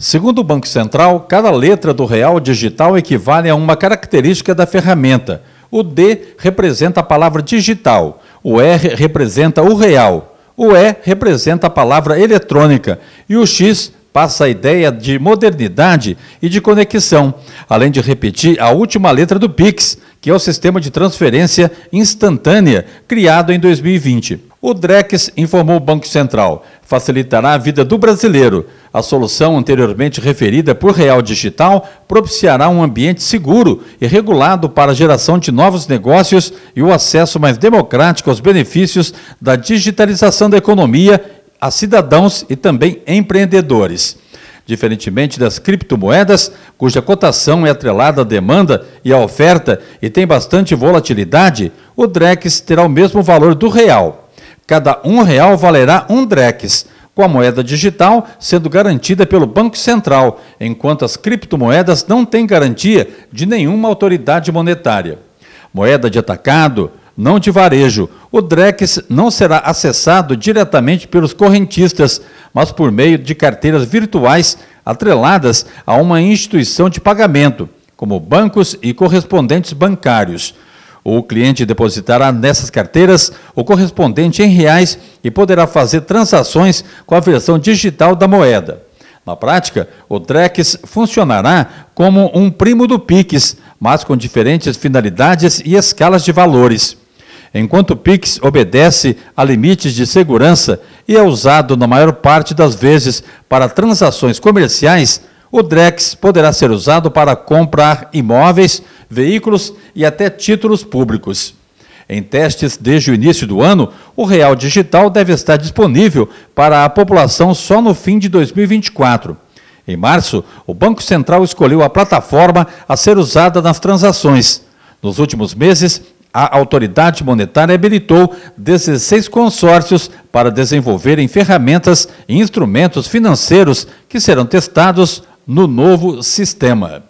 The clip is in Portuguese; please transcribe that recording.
Segundo o Banco Central, cada letra do real digital equivale a uma característica da ferramenta. O D representa a palavra digital, o R representa o real, o E representa a palavra eletrônica e o X passa a ideia de modernidade e de conexão, além de repetir a última letra do Pix, que é o sistema de transferência instantânea criado em 2020. O Drex informou o Banco Central, facilitará a vida do brasileiro. A solução anteriormente referida por Real Digital propiciará um ambiente seguro e regulado para a geração de novos negócios e o acesso mais democrático aos benefícios da digitalização da economia a cidadãos e também empreendedores. Diferentemente das criptomoedas, cuja cotação é atrelada à demanda e à oferta e tem bastante volatilidade, o Drex terá o mesmo valor do real. Cada um real valerá um drex, com a moeda digital sendo garantida pelo Banco Central, enquanto as criptomoedas não têm garantia de nenhuma autoridade monetária. Moeda de atacado, não de varejo. O Drex não será acessado diretamente pelos correntistas, mas por meio de carteiras virtuais atreladas a uma instituição de pagamento, como bancos e correspondentes bancários. O cliente depositará nessas carteiras o correspondente em reais e poderá fazer transações com a versão digital da moeda. Na prática, o Drex funcionará como um primo do Pix, mas com diferentes finalidades e escalas de valores. Enquanto o Pix obedece a limites de segurança e é usado na maior parte das vezes para transações comerciais, o Drex poderá ser usado para comprar imóveis, veículos e até títulos públicos. Em testes desde o início do ano, o Real Digital deve estar disponível para a população só no fim de 2024. Em março, o Banco Central escolheu a plataforma a ser usada nas transações. Nos últimos meses, a autoridade monetária habilitou 16 consórcios para desenvolverem ferramentas e instrumentos financeiros que serão testados no novo sistema.